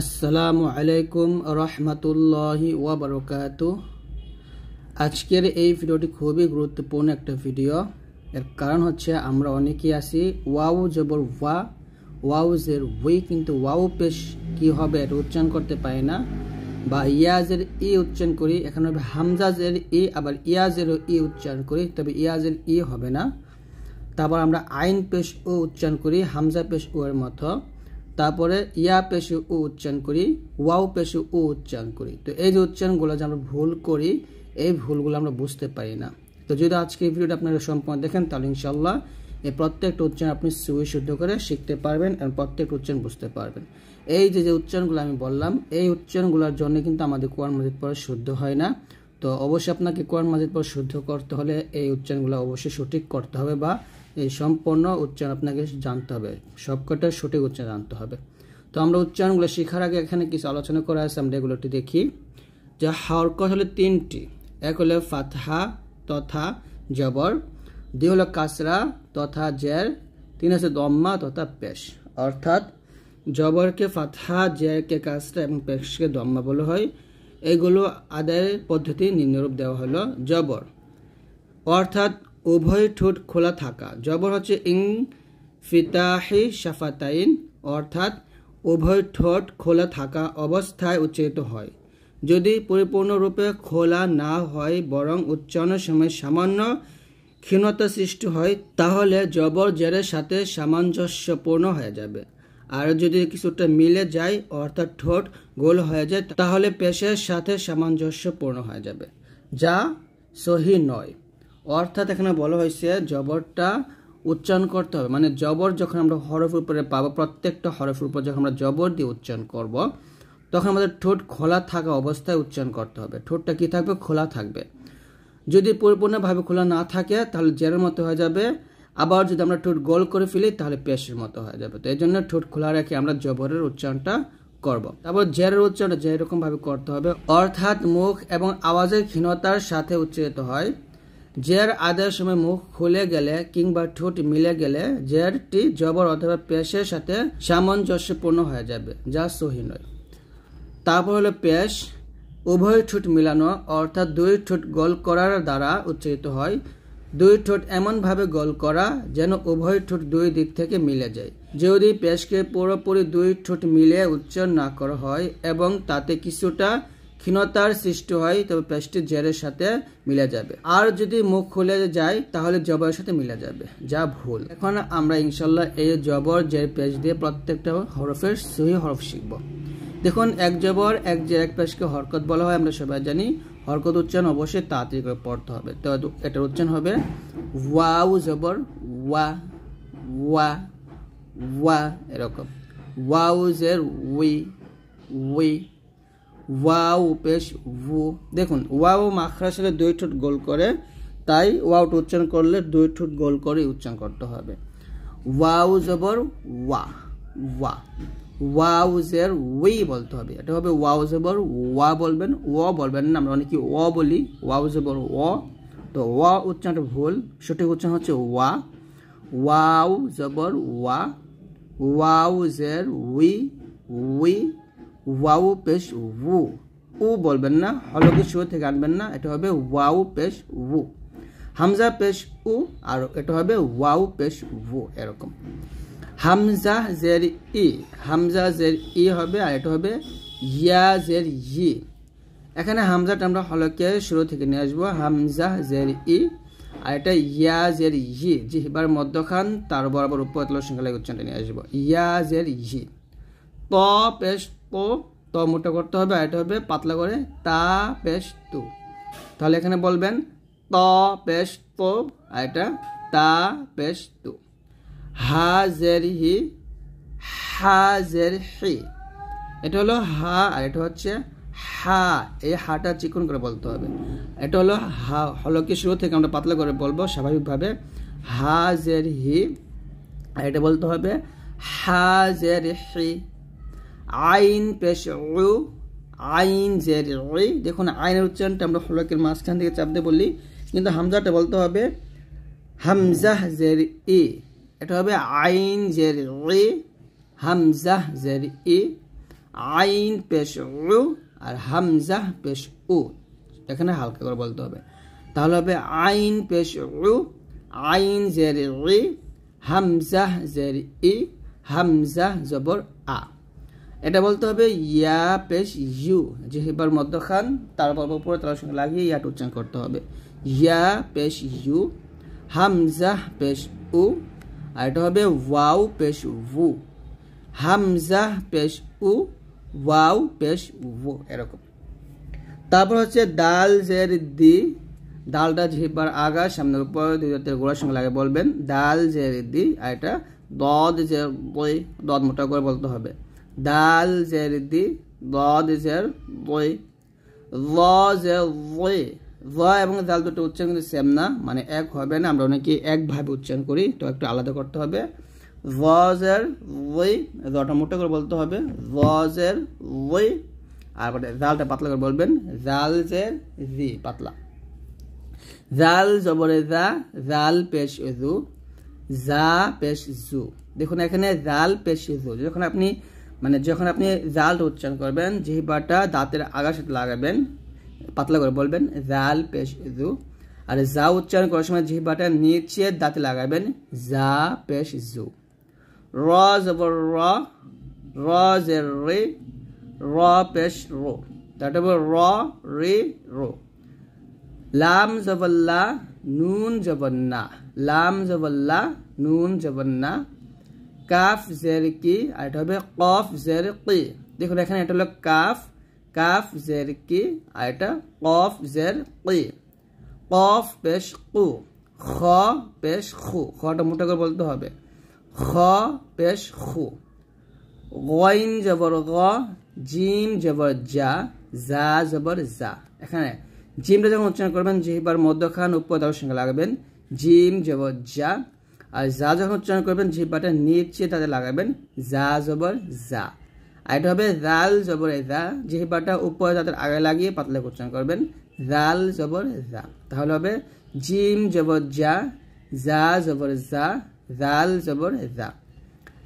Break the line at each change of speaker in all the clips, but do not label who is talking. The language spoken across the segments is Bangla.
আসসালামু আলাইকুম রহমতুল্লাহি ওবরকাত আজকের এই ভিডিওটি খুবই গুরুত্বপূর্ণ একটা ভিডিও এর কারণ হচ্ছে আমরা অনেকেই আছি ওয়াও জবর ওয়া ওয়াও জের উই কিন্তু ওয়াও পেশ কি হবে এটা উচ্চারণ করতে পারি না বা ইয়াজের ই উচ্চারণ করি এখানে হবে হামজাজের ই আবার ইয়াজেরও ই উচ্চারণ করি তবে ইয়াজের ই হবে না তারপর আমরা আইন পেশ ও উচ্চারণ করি হামজা পেশ ওয়ের মতো তারপরে ইয়া পেশু উ উচ্চারণ করি ওয়াও পেশু উ উচ্চারণ করি তো এই যে উচ্চারণগুলো যে আমরা ভুল করি এই ভুলগুলো আমরা বুঝতে পারি না তো যদি আজকে ভিডিওটা আপনারা সম্পূর্ণ দেখেন তাহলে ইনশাল্লাহ এই প্রত্যেকটা উচ্চারণ আপনি শুদ্ধ করে শিখতে পারবেন এবং প্রত্যেকটা উচ্চারণ বুঝতে পারবেন এই যে যে উচ্চারণগুলো আমি বললাম এই উচ্চারণগুলোর জন্য কিন্তু আমাদের কোরআন মজিদ পরে শুদ্ধ হয় না তো অবশ্যই আপনাকে কোরআন মজিদ পরে শুদ্ধ করতে হলে এই উচ্চারণগুলো অবশ্যই সঠিক করতে হবে বা এই সম্পূর্ণ উচ্চারণ আপনাকে জানতে হবে সবকটা সঠিক উচ্চারণ জানতে হবে তো আমরা উচ্চারণগুলো শেখার আগে এখানে কিছু আলোচনা করা আছে আমরা এগুলোটি দেখি যে হরকত হলো তিনটি এক হলো ফাতহা তথা জবর দুই হলো কাসরা তথা জের তিন আছে দম্মা তথা পেশ অর্থাৎ জবরকে ফাতহা জেরকে কাসরা এবং পেশকে দম্মা বলা হয় এগুলো আদায়ের পদ্ধতি নিম্নরূপ দেওয়া হলো জবর অর্থাৎ উভয় ঠোঁট খোলা থাকা জবর হচ্ছে ইং ফিতাহি সাফাতাইন অর্থাৎ উভয় ঠোঁট খোলা থাকা অবস্থায় উচ্চারিত হয় যদি পরিপূর্ণরূপে খোলা না হয় বরং উচ্চারণের সময় সামান্য ক্ষীণতা সৃষ্টি হয় তাহলে জবর জেরের সাথে সামঞ্জস্যপূর্ণ হয়ে যাবে আর যদি কিছুটা মিলে যায় অর্থাৎ ঠোঁট গোল হয়ে যায় তাহলে পেশের সাথে সামঞ্জস্যপূর্ণ হয়ে যাবে যা সহি নয় অর্থাৎ এখানে বলা হয়েছে জবরটা উচ্চারণ করতে হবে মানে জবর যখন আমরা হরফের উপরে পাবো প্রত্যেকটা হরফের উপর যখন আমরা জবর দিয়ে উচ্চারণ করব। তখন আমাদের ঠোঁট খোলা থাকা অবস্থায় উচ্চারণ করতে হবে ঠোঁটটা কি থাকবে খোলা থাকবে যদি পরিপূর্ণভাবে খোলা না থাকে তাহলে জেরের মতো হয়ে যাবে আবার যদি আমরা ঠোঁট গোল করে ফেলি তাহলে পেশের মতো হয়ে যাবে তো এই জন্য ঠোঁট খোলা রেখে আমরা জবরের উচ্চারণটা করব তারপর জেরের উচ্চারণটা যেরকমভাবে করতে হবে অর্থাৎ মুখ এবং আওয়াজের ক্ষীণতার সাথে উচ্চারিত হয় জের আদের সময় মুখ খুলে গেলে কিংবা ঠোঁট মিলে গেলে জেরটি জবর অথবা পেশের সাথে সামঞ্জস্যপূর্ণ হয়ে যাবে যা সহি নয় তারপর হলো পেশ উভয় ঠোঁট মিলানো অর্থাৎ দুই ঠোঁট গোল করার দ্বারা উচ্চারিত হয় দুই ঠোঁট এমনভাবে গোল করা যেন উভয় ঠোঁট দুই দিক থেকে মিলে যায় যদি পেশকে পুরোপুরি দুই ঠোঁট মিলে উচ্চারণ না করা হয় এবং তাতে কিছুটা ক্ষীণতার সৃষ্টি হয় তবে পেস্টটি জেরের সাথে মিলে যাবে আর যদি মুখ খুলে যায় তাহলে জবরের সাথে মিলে যাবে যা ভুল এখন আমরা ইনশাল্লাহ এই জবর জের পেস্ট দিয়ে প্রত্যেকটা হরফের সহি হরফ শিখব দেখুন এক জবর এক জের এক পেশকে হরকত বলা হয় আমরা সবাই জানি হরকত উচ্চারণ অবশ্যই তাড়াতাড়ি করে পড়তে হবে তো এটার উচ্চারণ হবে ওয়াউ জবর ওয়া ওয়া ওয়া এরকম ওয়াউ জের উই উই ওয়াও পেশ ও দেখুন ওয়াও মাখরা সাথে দুই ঠোঁট গোল করে তাই ওয়াউট উচ্চারণ করলে দুই ঠোঁট গোল করে উচ্চারণ করতে হবে ওয়াউ জবর ওয়া ওয়া ওয়াউজের ওই বলতে হবে এটা হবে জবর ওয়া বলবেন ও বলবেন না আমরা অনেকে ও বলি জবর ও তো ওয়া উচ্চারণটা ভুল সঠিক উচ্চারণ হচ্ছে ওয়া ওয়াউ জবর ওয়া ওয়াউজের উই উই ওয়াও পেশ উ উ বলবেন না হলকে শুয়ে থেকে আনবেন না এটা হবে ওয়াও পেশ উ হামজা পেশ উ আর এটা হবে ওয়াও পেশ উ এরকম হামজা জের ই হামজা জের ই হবে আর এটা হবে ইয়া জের ই এখানে হামজাটা আমরা হলকে শুরু থেকে নিয়ে আসবো হামজা জের ই আর এটা ইয়া জের ই জিহিবার মধ্যখান তার বরাবর উপর সংখ্যা লাগে উচ্চারণটা নিয়ে আসবো ইয়া জের ই ত পেশ প ত মোটা করতে হবে আর এটা হবে পাতলা করে তা পেশ তু তাহলে এখানে বলবেন ত পেশ তো আর এটা তা পেশ তু হা জের হি হা জের হি এটা হলো হা আর এটা হচ্ছে হা এই হাটা চিকন করে বলতে হবে এটা হলো হা হলো কি শুরু থেকে আমরা পাতলা করে বলবো স্বাভাবিকভাবে হা জের হি আর এটা বলতে হবে হা জের হি আইন পেশ আইন জের দেখুন আইনের উচ্চারণটা আমরা হলকের মাঝখান থেকে চাপতে বলি কিন্তু হামজাটা বলতে হবে হামজাহ জের ই এটা হবে আইন জের ই হামজাহ জের ই আইন পেশ আর হামজাহ পেশ উ এখানে হালকা করে বলতে হবে তাহলে হবে আইন পেশ আইন জের হামজাহ জের ই হামজাহ জবর আ এটা বলতে হবে ইয়া পেশ ইউ হিবার মধ্যখান তার পর্ব উপরে তার সঙ্গে লাগিয়ে ইয়াট উচ্চারণ করতে হবে ইয়া পেশ ইউ হামজা পেশ উ আর এটা হবে ওয়াও পেশ উ হামজা পেশ উ ওয়াও পেশ উ এরকম তারপর হচ্ছে দাল জের দি ডালটা জিহিবার আগা সামনের উপর দুই দাঁতের গোড়ার সঙ্গে লাগে বলবেন ডাল জের দি আর এটা দদ জের বই দদ মোটা করে বলতে হবে দাল জের দি দ জের বই ল জের বই ভ এবং দাল দুটো উচ্চারণ কিন্তু সেম না মানে এক হবে না আমরা অনেকে একভাবে উচ্চারণ করি তো একটু আলাদা করতে হবে জের ওই জটা মোটা করে বলতে হবে জের ওই আর জালটা পাতলা করে বলবেন জাল জের জি পাতলা জাল জবরে জা জাল পেশ জু জা পেশ জু দেখুন এখানে জাল পেশ জু যখন আপনি মানে যখন আপনি জাল উচ্চারণ করবেন বাটা দাঁতের আগার সাথে লাগাবেন পাতলা করে বলবেন জাল পেশ ইজু আর জা উচ্চারণ করার সময় বাটা নিচে দাঁতে লাগাবেন জা পেশ জু র জবর র র জে রে র পেশ রো তারপর র রে রো লাম জবল্লা নুন জবন্না লাম জবল্লা নুন জবন্না কাফ জের কি আর এটা হবে কফ জের কি দেখুন এখানে এটা হলো কাফ কাফ জের কি আর এটা কফ জের কি কফ পেশ কু খ পেশ খু খটা মোটা করে বলতে হবে খ পেশ খু গইন জবর গ জিম জবর যা যা জবর যা এখানে জিমটা যখন উচ্চারণ করবেন যেবার মধ্যখান উপর দর্শন লাগবেন জিম জবর যা আর যা যখন উচ্চারণ করবেন জিহ্বাটা নিচে তাতে লাগাবেন যা জবর যা আর এটা হবে জাল জবর যা জিহ্বাটা উপরে তাদের আগে লাগিয়ে পাতলে উচ্চারণ করবেন জাল জবর যা তাহলে হবে জিম জবর যা যা জবর যা জাল জবর যা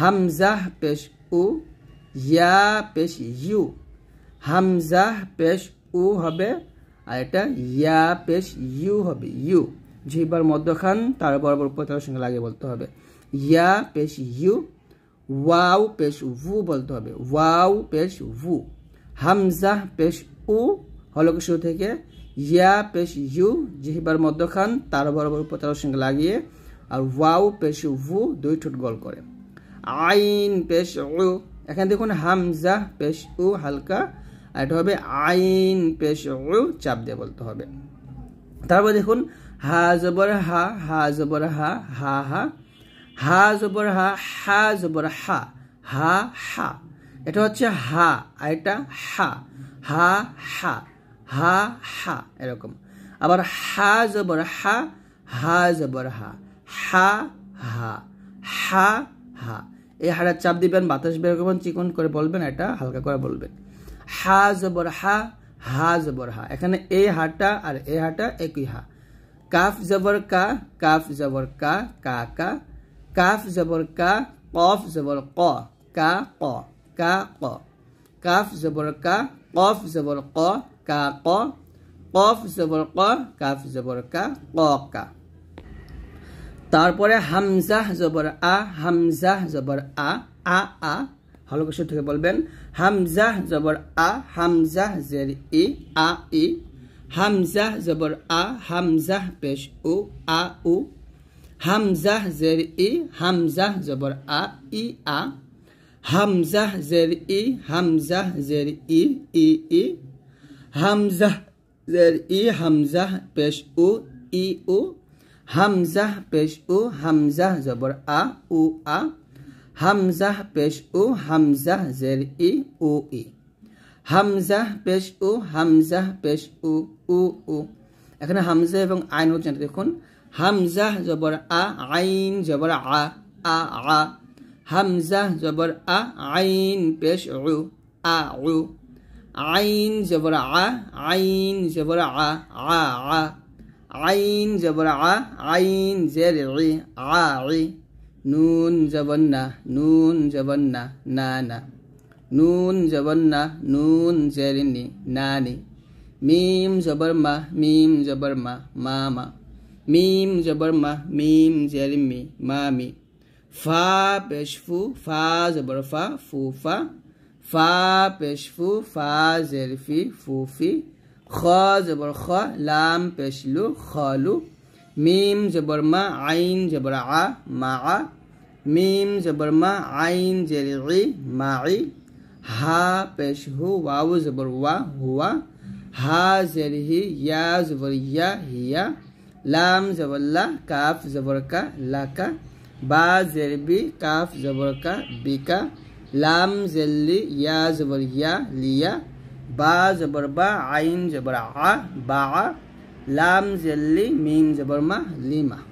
হামজাহ পেশ উ ইয়া পেশ ইউ হামজাহ পেশ উ হবে আর এটা ইয়া পেশ ইউ হবে ইউ জিহ্বার মধ্যখান তার বরাবর উপতার সঙ্গে লাগিয়ে বলতে হবে ইয়া পেশ ইউ ওয়াও পেশ ভু বলতে হবে ওয়াও পেশ ভু হামজাহ পেশ উ হলকের শু থেকে ইয়া পেশ ইউ জিহ্বার মধ্যখান তার বরাবর উপতার সঙ্গে লাগিয়ে আর ওয়াও পেশ ভু দুই ঠোঁট গোল করে আইন পেশ উ এখানে দেখুন হামজা পেশ উ হালকা আর এটা হবে আইন পেশ উ চাপ দিয়ে বলতে হবে তারপর দেখুন হা জবর হা হা জবর হা হা হা হা জবর হা হা জবর হা হা হা এটা হচ্ছে হা আর এটা হা হা হা হা হা এরকম আবার হা জবর হা হা জবর হা হা হা হা হা এই হাড়ার চাপ দিবেন বাতাস বের করবেন চিকন করে বলবেন এটা হালকা করে বলবেন হা জবর হা হা জবর হা এখানে এই হাটা আর এ হাটা একই হা काफ जबर का काफ जबर का का का काफ जबर का कौफ जबर क का क का क काफ जबर का कौफ जबर क का क कफ জবর ক কাফ জবর কা ক কা তারপরে হামজাহ জবর আ হামজাহ জবর আ আ আ ভালো করে থেকে বলবেন হামজাহ জবর আ হামজাহ জের ই আ ই همزه زبر ا همزه پیش او ا او همزه زر ای همزه زبر ا ای ا همزه زر ای همزه زر ای ای ای همزه زر ای همزه پیش او ای او همزه پیش او همزه زبر ا او ا همزه پیش او همزه زر ای او ای হামজাহ পেশ উ হামজাহ পেশ উ উ উ এখানে হামজা এবং আইন হচ্ছে দেখুন হামজাহ জবর আ আইন জবর আ আ আ হামজাহ জবর আ আইন পেশ উ আ উ আইন জবর আ আইন জবর আ আ আ আইন জবর আ আইন জের ই আ ই নুন জবন্না নুন জবন্না না না নুন জবন্না নুন জেৰিণী নানী মীম জবৰ্মা মীম জবৰ্মা মামা মীম জবৰ্মা মীম জেৰিমি মামি ফা পেচফু ফা জবৰ ফা ফু ফা ফা পেচফু ফা জেৰফি ফুফি খ জবৰ খ লাম পেচলু খলু মীম জবৰ্মা আইন জবৰ আ মা আ জবৰ্মা আইন জেৰি মা আ ہا پیش ہو واو زبر وا ہوا ہا زیر ہی یا زبر یا ہیا لام زبر لا کاف زبر کا لا کا با زیر بی کاف زبر کا بی کا لام ذلی یا زبر یا لیا با زبر با عین زبر عا با لام ذلی زبر ما لیما